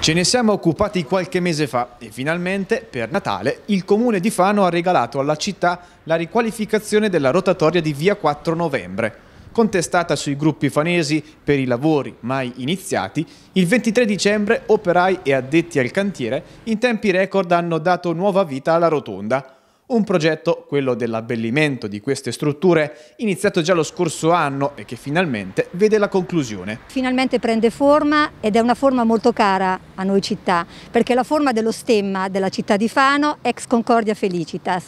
Ce ne siamo occupati qualche mese fa e finalmente, per Natale, il comune di Fano ha regalato alla città la riqualificazione della rotatoria di via 4 novembre. Contestata sui gruppi fanesi per i lavori mai iniziati, il 23 dicembre operai e addetti al cantiere in tempi record hanno dato nuova vita alla rotonda. Un progetto, quello dell'abbellimento di queste strutture, iniziato già lo scorso anno e che finalmente vede la conclusione. Finalmente prende forma ed è una forma molto cara a noi città, perché è la forma dello stemma della città di Fano, ex Concordia Felicitas.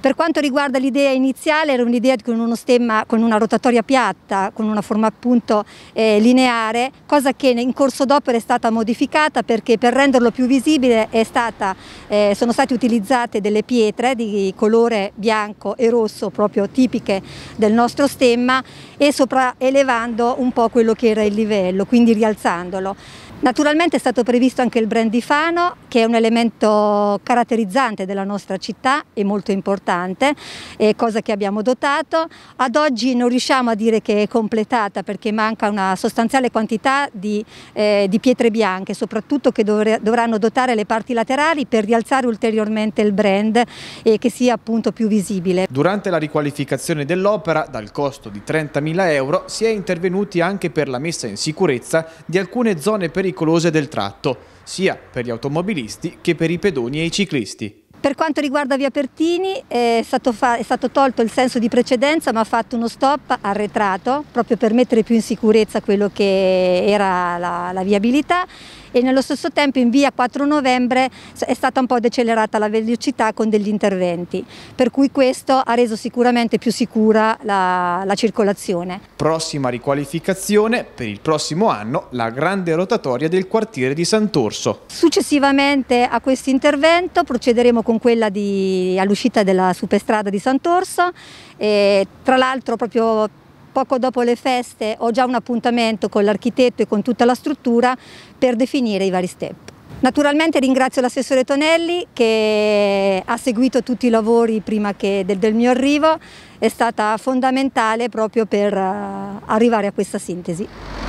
Per quanto riguarda l'idea iniziale, era un'idea con uno stemma, con una rotatoria piatta, con una forma appunto eh, lineare, cosa che in corso d'opera è stata modificata perché per renderlo più visibile stata, eh, sono state utilizzate delle pietre di colore bianco e rosso, proprio tipiche del nostro stemma, e sopraelevando un po' quello che era il livello, quindi rialzandolo. Naturalmente è stato previsto anche il brand di Fano, che è un elemento caratterizzante della nostra città e molto importante, è eh, cosa che abbiamo dotato. Ad oggi non riusciamo a dire che è completata perché manca una sostanziale quantità di, eh, di pietre bianche, soprattutto che dovre, dovranno dotare le parti laterali per rialzare ulteriormente il brand e eh, che sia appunto più visibile. Durante la riqualificazione dell'opera, dal costo di 30.000 euro, si è intervenuti anche per la messa in sicurezza di alcune zone pericolose pericolose del tratto, sia per gli automobilisti che per i pedoni e i ciclisti. Per quanto riguarda Via Pertini è stato, è stato, tolto il senso di precedenza ma ha fatto uno stop arretrato proprio per mettere più in sicurezza quello che era la, la viabilità e nello stesso tempo in via 4 novembre è stata un po' decelerata la velocità con degli interventi, per cui questo ha reso sicuramente più sicura la, la circolazione. Prossima riqualificazione per il prossimo anno la grande rotatoria del quartiere di Sant'Orso. Successivamente a questo intervento procederemo con quella all'uscita della superstrada di Sant'Orso, tra l'altro proprio poco dopo le feste ho già un appuntamento con l'architetto e con tutta la struttura per definire i vari step. Naturalmente ringrazio l'assessore Tonelli che ha seguito tutti i lavori prima del, del mio arrivo, è stata fondamentale proprio per eh, arrivare a questa sintesi.